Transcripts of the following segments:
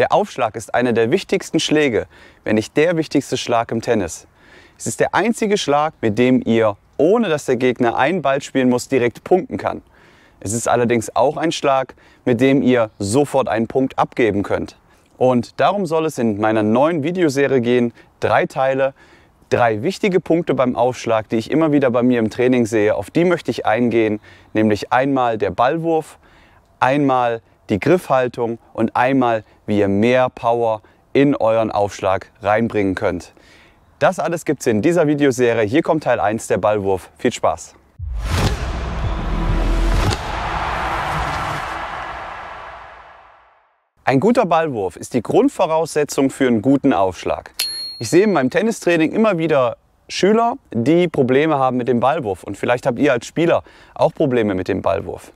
Der Aufschlag ist einer der wichtigsten Schläge, wenn nicht der wichtigste Schlag im Tennis. Es ist der einzige Schlag, mit dem ihr, ohne dass der Gegner einen Ball spielen muss, direkt punkten kann. Es ist allerdings auch ein Schlag, mit dem ihr sofort einen Punkt abgeben könnt. Und darum soll es in meiner neuen Videoserie gehen, drei Teile, drei wichtige Punkte beim Aufschlag, die ich immer wieder bei mir im Training sehe, auf die möchte ich eingehen, nämlich einmal der Ballwurf, einmal der die Griffhaltung und einmal, wie ihr mehr Power in euren Aufschlag reinbringen könnt. Das alles gibt es in dieser Videoserie. Hier kommt Teil 1, der Ballwurf. Viel Spaß! Ein guter Ballwurf ist die Grundvoraussetzung für einen guten Aufschlag. Ich sehe in meinem Tennistraining immer wieder Schüler, die Probleme haben mit dem Ballwurf. Und vielleicht habt ihr als Spieler auch Probleme mit dem Ballwurf.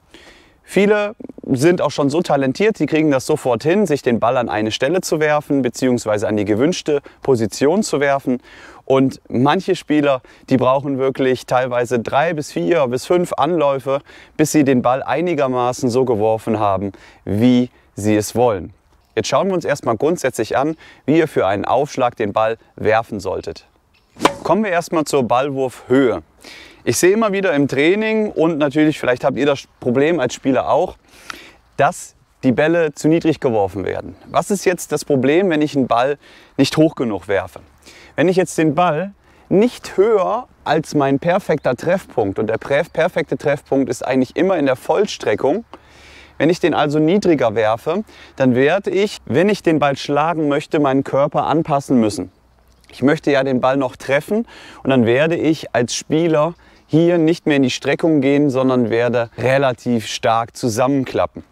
Viele sind auch schon so talentiert, sie kriegen das sofort hin, sich den Ball an eine Stelle zu werfen, beziehungsweise an die gewünschte Position zu werfen. Und manche Spieler, die brauchen wirklich teilweise drei bis vier bis fünf Anläufe, bis sie den Ball einigermaßen so geworfen haben, wie sie es wollen. Jetzt schauen wir uns erstmal grundsätzlich an, wie ihr für einen Aufschlag den Ball werfen solltet. Kommen wir erstmal zur Ballwurfhöhe. Ich sehe immer wieder im Training und natürlich, vielleicht habt ihr das Problem als Spieler auch, dass die Bälle zu niedrig geworfen werden. Was ist jetzt das Problem, wenn ich einen Ball nicht hoch genug werfe? Wenn ich jetzt den Ball nicht höher als mein perfekter Treffpunkt, und der perfekte Treffpunkt ist eigentlich immer in der Vollstreckung, wenn ich den also niedriger werfe, dann werde ich, wenn ich den Ball schlagen möchte, meinen Körper anpassen müssen. Ich möchte ja den Ball noch treffen und dann werde ich als Spieler hier nicht mehr in die Streckung gehen, sondern werde relativ stark zusammenklappen.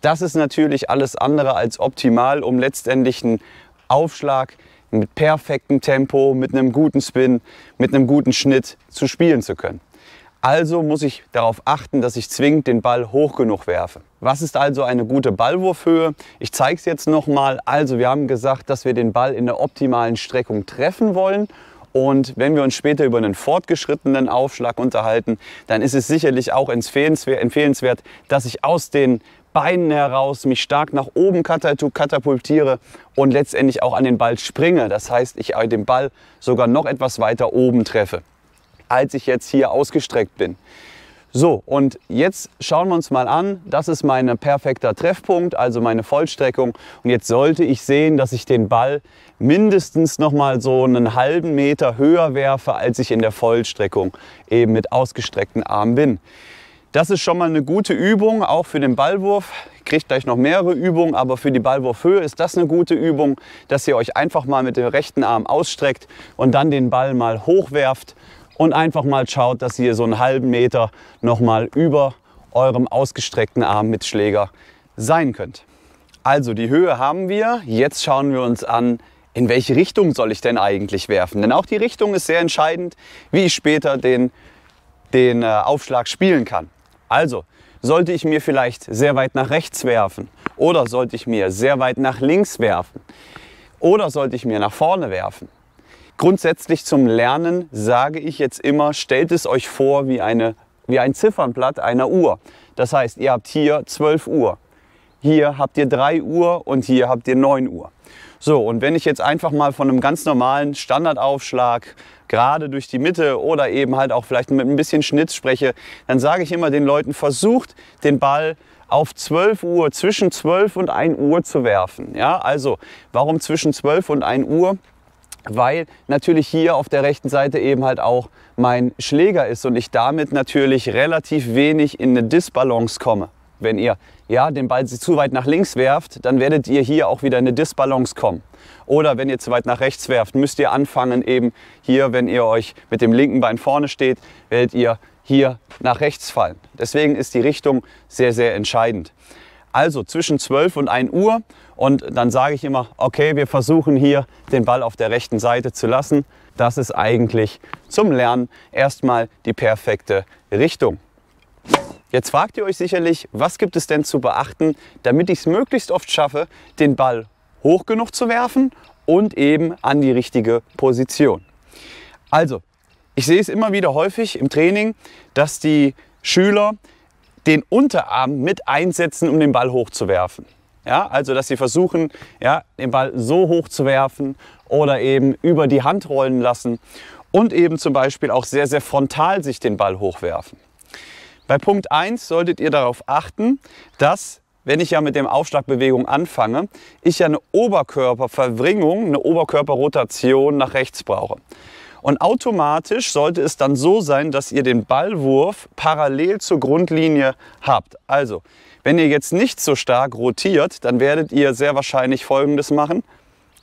Das ist natürlich alles andere als optimal, um letztendlich einen Aufschlag mit perfektem Tempo, mit einem guten Spin, mit einem guten Schnitt zu spielen zu können. Also muss ich darauf achten, dass ich zwingend den Ball hoch genug werfe. Was ist also eine gute Ballwurfhöhe? Ich zeige es jetzt nochmal. Also wir haben gesagt, dass wir den Ball in der optimalen Streckung treffen wollen und wenn wir uns später über einen fortgeschrittenen Aufschlag unterhalten, dann ist es sicherlich auch empfehlenswert, dass ich aus den Beinen heraus mich stark nach oben katapultiere und letztendlich auch an den Ball springe. Das heißt, ich äh, den Ball sogar noch etwas weiter oben treffe, als ich jetzt hier ausgestreckt bin. So, und jetzt schauen wir uns mal an. Das ist mein perfekter Treffpunkt, also meine Vollstreckung. Und jetzt sollte ich sehen, dass ich den Ball mindestens noch mal so einen halben Meter höher werfe, als ich in der Vollstreckung eben mit ausgestreckten Armen bin. Das ist schon mal eine gute Übung, auch für den Ballwurf. kriegt gleich noch mehrere Übungen, aber für die Ballwurfhöhe ist das eine gute Übung, dass ihr euch einfach mal mit dem rechten Arm ausstreckt und dann den Ball mal hochwerft und einfach mal schaut, dass ihr so einen halben Meter nochmal über eurem ausgestreckten Arm mit Schläger sein könnt. Also die Höhe haben wir. Jetzt schauen wir uns an, in welche Richtung soll ich denn eigentlich werfen? Denn auch die Richtung ist sehr entscheidend, wie ich später den, den äh, Aufschlag spielen kann. Also, sollte ich mir vielleicht sehr weit nach rechts werfen oder sollte ich mir sehr weit nach links werfen oder sollte ich mir nach vorne werfen? Grundsätzlich zum Lernen sage ich jetzt immer, stellt es euch vor wie, eine, wie ein Ziffernblatt einer Uhr. Das heißt, ihr habt hier 12 Uhr, hier habt ihr 3 Uhr und hier habt ihr 9 Uhr. So, und wenn ich jetzt einfach mal von einem ganz normalen Standardaufschlag gerade durch die Mitte oder eben halt auch vielleicht mit ein bisschen Schnitz spreche, dann sage ich immer den Leuten, versucht den Ball auf 12 Uhr, zwischen 12 und 1 Uhr zu werfen. Ja, also warum zwischen 12 und 1 Uhr? weil natürlich hier auf der rechten Seite eben halt auch mein Schläger ist und ich damit natürlich relativ wenig in eine Disbalance komme. Wenn ihr ja, den Ball zu weit nach links werft, dann werdet ihr hier auch wieder in eine Disbalance kommen. Oder wenn ihr zu weit nach rechts werft, müsst ihr anfangen eben hier, wenn ihr euch mit dem linken Bein vorne steht, werdet ihr hier nach rechts fallen. Deswegen ist die Richtung sehr, sehr entscheidend. Also zwischen 12 und 1 Uhr. Und dann sage ich immer, okay, wir versuchen hier den Ball auf der rechten Seite zu lassen. Das ist eigentlich zum Lernen erstmal die perfekte Richtung. Jetzt fragt ihr euch sicherlich, was gibt es denn zu beachten, damit ich es möglichst oft schaffe, den Ball hoch genug zu werfen und eben an die richtige Position. Also, ich sehe es immer wieder häufig im Training, dass die Schüler den Unterarm mit einsetzen, um den Ball hochzuwerfen. Ja, also dass sie versuchen, ja, den Ball so hoch zu werfen oder eben über die Hand rollen lassen und eben zum Beispiel auch sehr, sehr frontal sich den Ball hochwerfen. Bei Punkt 1 solltet ihr darauf achten, dass, wenn ich ja mit dem Aufschlagbewegung anfange, ich ja eine Oberkörperverwringung, eine Oberkörperrotation nach rechts brauche. Und automatisch sollte es dann so sein, dass ihr den Ballwurf parallel zur Grundlinie habt. Also, wenn ihr jetzt nicht so stark rotiert, dann werdet ihr sehr wahrscheinlich Folgendes machen.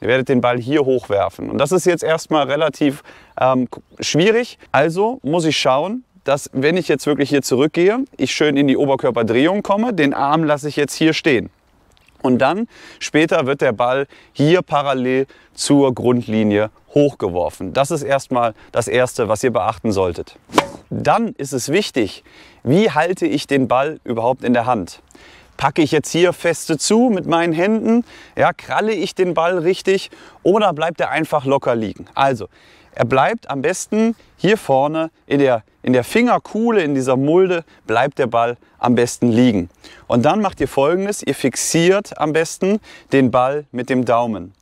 Ihr werdet den Ball hier hochwerfen. Und das ist jetzt erstmal relativ ähm, schwierig. Also muss ich schauen, dass wenn ich jetzt wirklich hier zurückgehe, ich schön in die Oberkörperdrehung komme, den Arm lasse ich jetzt hier stehen. Und dann später wird der Ball hier parallel zur Grundlinie hochgeworfen. Das ist erstmal das Erste, was ihr beachten solltet. Dann ist es wichtig, wie halte ich den Ball überhaupt in der Hand? Packe ich jetzt hier feste zu mit meinen Händen? Ja, kralle ich den Ball richtig oder bleibt er einfach locker liegen? Also, er bleibt am besten hier vorne in der, in der Fingerkuhle, in dieser Mulde, bleibt der Ball am besten liegen. Und dann macht ihr folgendes, ihr fixiert am besten den Ball mit dem Daumen.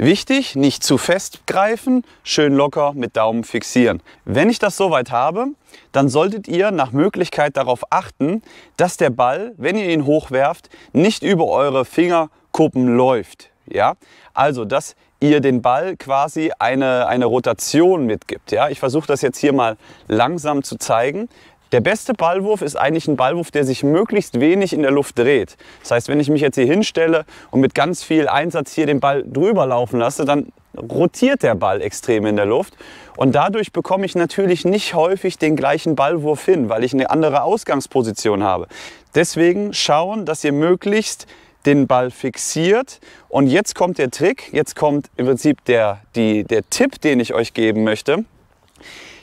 Wichtig, nicht zu fest greifen, schön locker mit Daumen fixieren. Wenn ich das soweit habe, dann solltet ihr nach Möglichkeit darauf achten, dass der Ball, wenn ihr ihn hochwerft, nicht über eure Fingerkuppen läuft. Ja? Also, dass ihr den Ball quasi eine, eine Rotation mitgibt. Ja? Ich versuche das jetzt hier mal langsam zu zeigen. Der beste Ballwurf ist eigentlich ein Ballwurf, der sich möglichst wenig in der Luft dreht. Das heißt, wenn ich mich jetzt hier hinstelle und mit ganz viel Einsatz hier den Ball drüber laufen lasse, dann rotiert der Ball extrem in der Luft und dadurch bekomme ich natürlich nicht häufig den gleichen Ballwurf hin, weil ich eine andere Ausgangsposition habe. Deswegen schauen, dass ihr möglichst den Ball fixiert. Und jetzt kommt der Trick, jetzt kommt im Prinzip der, die, der Tipp, den ich euch geben möchte.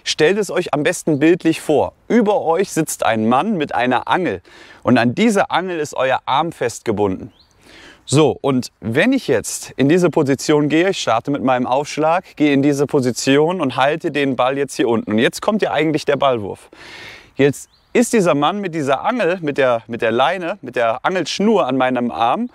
Stellt es euch am besten bildlich vor. Über euch sitzt ein Mann mit einer Angel und an dieser Angel ist euer Arm festgebunden. So, und wenn ich jetzt in diese Position gehe, ich starte mit meinem Aufschlag, gehe in diese Position und halte den Ball jetzt hier unten. Und jetzt kommt ja eigentlich der Ballwurf. Jetzt ist dieser Mann mit dieser Angel, mit der, mit der Leine, mit der Angelschnur an meinem Arm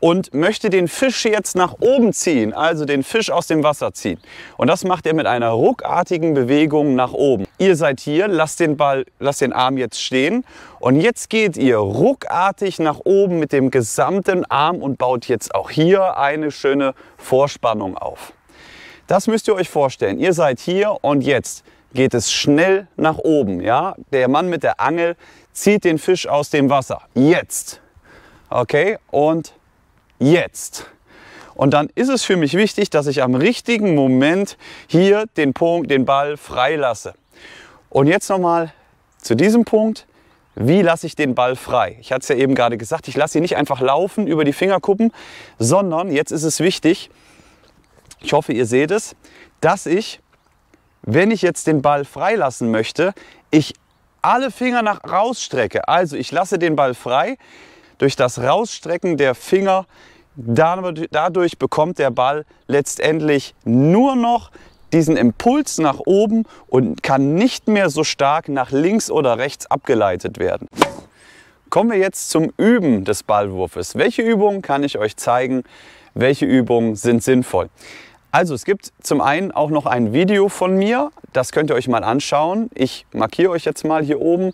und möchte den Fisch jetzt nach oben ziehen, also den Fisch aus dem Wasser ziehen. Und das macht er mit einer ruckartigen Bewegung nach oben. Ihr seid hier, lasst den Ball, lasst den Arm jetzt stehen und jetzt geht ihr ruckartig nach oben mit dem gesamten Arm und baut jetzt auch hier eine schöne Vorspannung auf. Das müsst ihr euch vorstellen. Ihr seid hier und jetzt geht es schnell nach oben, ja? Der Mann mit der Angel zieht den Fisch aus dem Wasser. Jetzt. Okay? Und jetzt. Und dann ist es für mich wichtig, dass ich am richtigen Moment hier den, Punkt, den Ball freilasse. Und jetzt nochmal zu diesem Punkt. Wie lasse ich den Ball frei? Ich hatte es ja eben gerade gesagt, ich lasse ihn nicht einfach laufen über die Fingerkuppen, sondern jetzt ist es wichtig, ich hoffe, ihr seht es, dass ich, wenn ich jetzt den Ball freilassen möchte, ich alle Finger nach rausstrecke. Also ich lasse den Ball frei, durch das Rausstrecken der Finger, dadurch bekommt der Ball letztendlich nur noch diesen Impuls nach oben und kann nicht mehr so stark nach links oder rechts abgeleitet werden. Kommen wir jetzt zum Üben des Ballwurfes. Welche Übungen kann ich euch zeigen? Welche Übungen sind sinnvoll? Also es gibt zum einen auch noch ein Video von mir, das könnt ihr euch mal anschauen. Ich markiere euch jetzt mal hier oben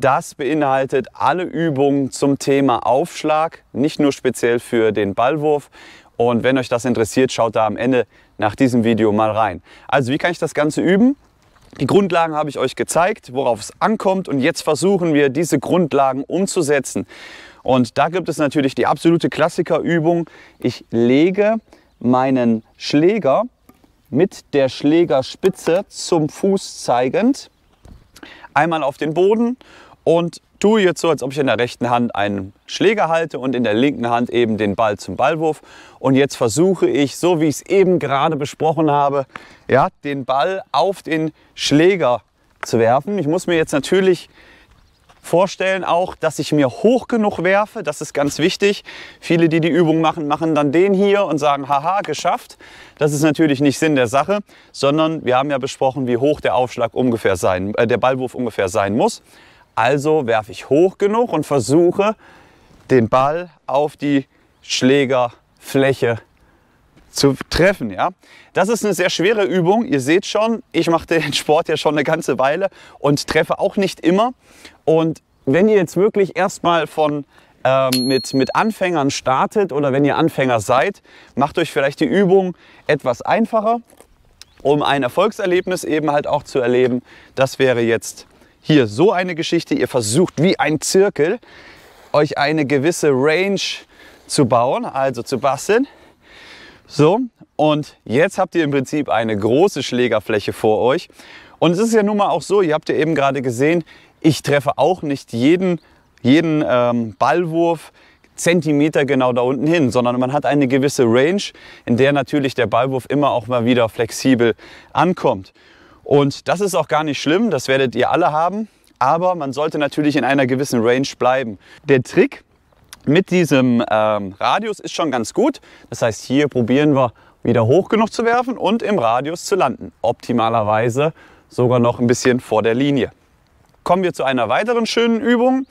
das beinhaltet alle Übungen zum Thema Aufschlag, nicht nur speziell für den Ballwurf. Und wenn euch das interessiert, schaut da am Ende nach diesem Video mal rein. Also wie kann ich das Ganze üben? Die Grundlagen habe ich euch gezeigt, worauf es ankommt und jetzt versuchen wir, diese Grundlagen umzusetzen. Und da gibt es natürlich die absolute Klassikerübung. Ich lege meinen Schläger mit der Schlägerspitze zum Fuß zeigend einmal auf den Boden und tue jetzt so, als ob ich in der rechten Hand einen Schläger halte und in der linken Hand eben den Ball zum Ballwurf. Und jetzt versuche ich, so wie ich es eben gerade besprochen habe, ja, den Ball auf den Schläger zu werfen. Ich muss mir jetzt natürlich vorstellen auch, dass ich mir hoch genug werfe. Das ist ganz wichtig. Viele, die die Übung machen, machen dann den hier und sagen, haha, geschafft. Das ist natürlich nicht Sinn der Sache, sondern wir haben ja besprochen, wie hoch der Aufschlag ungefähr sein, äh, der Ballwurf ungefähr sein muss. Also werfe ich hoch genug und versuche, den Ball auf die Schlägerfläche zu treffen. Ja? Das ist eine sehr schwere Übung. Ihr seht schon, ich mache den Sport ja schon eine ganze Weile und treffe auch nicht immer. Und wenn ihr jetzt wirklich erstmal von ähm, mit, mit Anfängern startet oder wenn ihr Anfänger seid, macht euch vielleicht die Übung etwas einfacher, um ein Erfolgserlebnis eben halt auch zu erleben. Das wäre jetzt hier so eine Geschichte. Ihr versucht wie ein Zirkel euch eine gewisse Range zu bauen, also zu basteln. So, und jetzt habt ihr im Prinzip eine große Schlägerfläche vor euch. Und es ist ja nun mal auch so, ihr habt ja eben gerade gesehen, ich treffe auch nicht jeden, jeden ähm, Ballwurf Zentimeter genau da unten hin, sondern man hat eine gewisse Range, in der natürlich der Ballwurf immer auch mal wieder flexibel ankommt. Und das ist auch gar nicht schlimm, das werdet ihr alle haben, aber man sollte natürlich in einer gewissen Range bleiben. Der Trick mit diesem ähm, Radius ist schon ganz gut. Das heißt, hier probieren wir wieder hoch genug zu werfen und im Radius zu landen. Optimalerweise sogar noch ein bisschen vor der Linie. Kommen wir zu einer weiteren schönen Übung.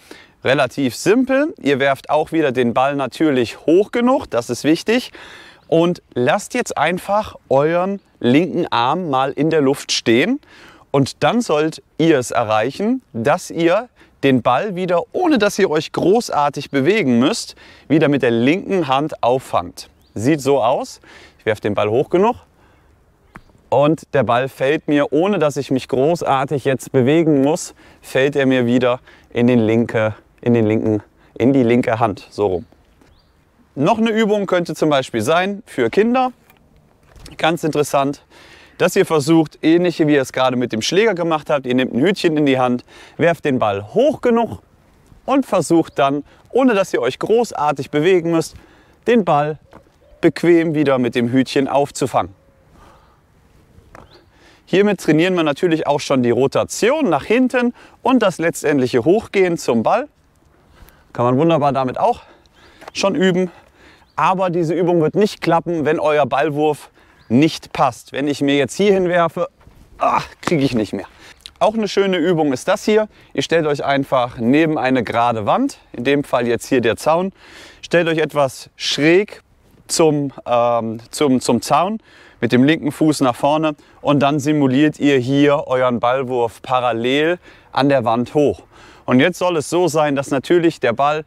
Relativ simpel. Ihr werft auch wieder den Ball natürlich hoch genug, das ist wichtig und lasst jetzt einfach euren linken Arm mal in der Luft stehen und dann sollt ihr es erreichen, dass ihr den Ball wieder, ohne dass ihr euch großartig bewegen müsst, wieder mit der linken Hand auffangt. Sieht so aus. Ich werfe den Ball hoch genug und der Ball fällt mir, ohne dass ich mich großartig jetzt bewegen muss, fällt er mir wieder in, den linke, in, den linken, in die linke Hand. So rum. Noch eine Übung könnte zum Beispiel sein für Kinder, ganz interessant, dass ihr versucht, ähnlich wie ihr es gerade mit dem Schläger gemacht habt, ihr nehmt ein Hütchen in die Hand, werft den Ball hoch genug und versucht dann, ohne dass ihr euch großartig bewegen müsst, den Ball bequem wieder mit dem Hütchen aufzufangen. Hiermit trainieren wir natürlich auch schon die Rotation nach hinten und das letztendliche Hochgehen zum Ball. Kann man wunderbar damit auch schon üben. Aber diese Übung wird nicht klappen, wenn euer Ballwurf nicht passt. Wenn ich mir jetzt hier hinwerfe, ah, kriege ich nicht mehr. Auch eine schöne Übung ist das hier. Ihr stellt euch einfach neben eine gerade Wand, in dem Fall jetzt hier der Zaun, stellt euch etwas schräg zum, ähm, zum, zum Zaun mit dem linken Fuß nach vorne und dann simuliert ihr hier euren Ballwurf parallel an der Wand hoch. Und jetzt soll es so sein, dass natürlich der Ball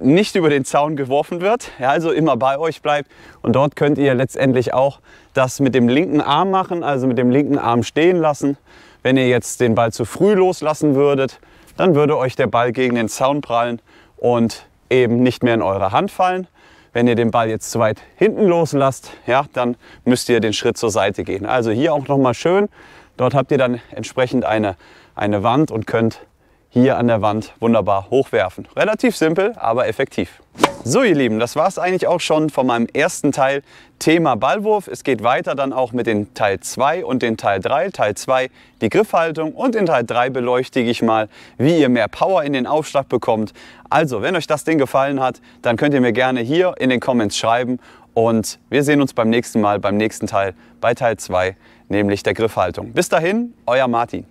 nicht über den Zaun geworfen wird, ja, also immer bei euch bleibt. Und dort könnt ihr letztendlich auch das mit dem linken Arm machen, also mit dem linken Arm stehen lassen. Wenn ihr jetzt den Ball zu früh loslassen würdet, dann würde euch der Ball gegen den Zaun prallen und eben nicht mehr in eure Hand fallen. Wenn ihr den Ball jetzt zu weit hinten loslasst, ja, dann müsst ihr den Schritt zur Seite gehen. Also hier auch nochmal schön. Dort habt ihr dann entsprechend eine, eine Wand und könnt hier an der Wand wunderbar hochwerfen. Relativ simpel, aber effektiv. So ihr Lieben, das war es eigentlich auch schon von meinem ersten Teil Thema Ballwurf. Es geht weiter dann auch mit den Teil 2 und den Teil 3. Teil 2 die Griffhaltung und in Teil 3 beleuchtige ich mal, wie ihr mehr Power in den Aufschlag bekommt. Also, wenn euch das Ding gefallen hat, dann könnt ihr mir gerne hier in den Comments schreiben und wir sehen uns beim nächsten Mal, beim nächsten Teil, bei Teil 2, nämlich der Griffhaltung. Bis dahin, euer Martin.